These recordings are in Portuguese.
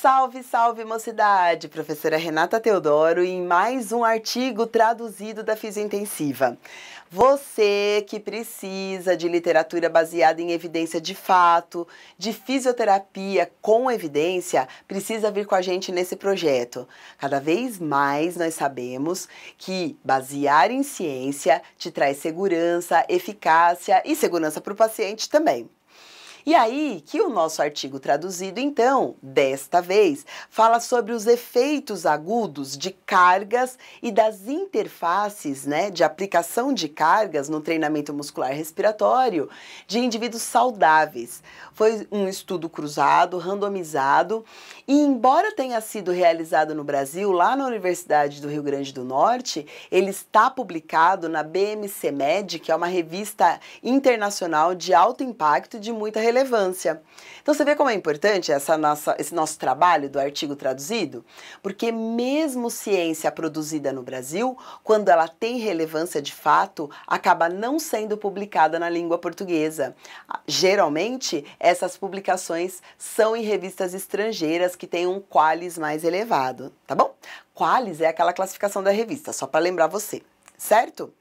Salve, salve mocidade! Professora Renata Teodoro em mais um artigo traduzido da Fisiointensiva. Você que precisa de literatura baseada em evidência de fato, de fisioterapia com evidência, precisa vir com a gente nesse projeto. Cada vez mais nós sabemos que basear em ciência te traz segurança, eficácia e segurança para o paciente também. E aí que o nosso artigo traduzido, então, desta vez, fala sobre os efeitos agudos de cargas e das interfaces né, de aplicação de cargas no treinamento muscular respiratório de indivíduos saudáveis. Foi um estudo cruzado, randomizado, e embora tenha sido realizado no Brasil, lá na Universidade do Rio Grande do Norte, ele está publicado na BMC Med, que é uma revista internacional de alto impacto e de muita relevância relevância. Então você vê como é importante essa nossa, esse nosso trabalho do artigo traduzido? Porque mesmo ciência produzida no Brasil, quando ela tem relevância de fato, acaba não sendo publicada na língua portuguesa. Ah, geralmente, essas publicações são em revistas estrangeiras que têm um qualis mais elevado, tá bom? Qualis é aquela classificação da revista, só para lembrar você, certo?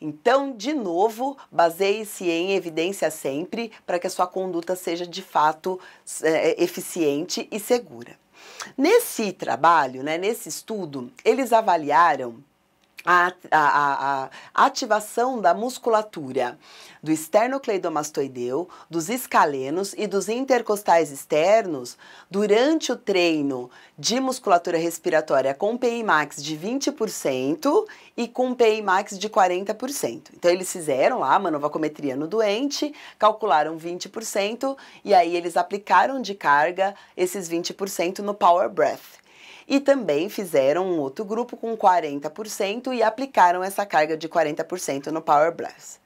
Então, de novo, baseie-se em evidência sempre para que a sua conduta seja de fato é, é, eficiente e segura. Nesse trabalho, né, nesse estudo, eles avaliaram a, a, a, ativação da musculatura do esternocleidomastoideu, dos escalenos e dos intercostais externos durante o treino de musculatura respiratória com PI max de 20% e com PI max de 40%. Então eles fizeram lá a manovacometria no doente, calcularam 20% e aí eles aplicaram de carga esses 20% no power breath, e também fizeram um outro grupo com 40% e aplicaram essa carga de 40% no Power Blast.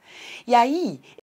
E aí,